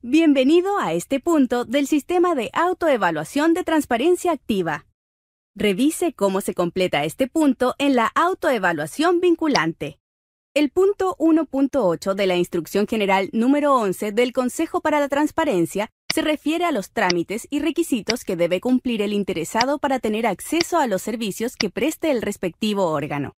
Bienvenido a este punto del sistema de autoevaluación de transparencia activa. Revise cómo se completa este punto en la autoevaluación vinculante. El punto 1.8 de la Instrucción General número 11 del Consejo para la Transparencia se refiere a los trámites y requisitos que debe cumplir el interesado para tener acceso a los servicios que preste el respectivo órgano.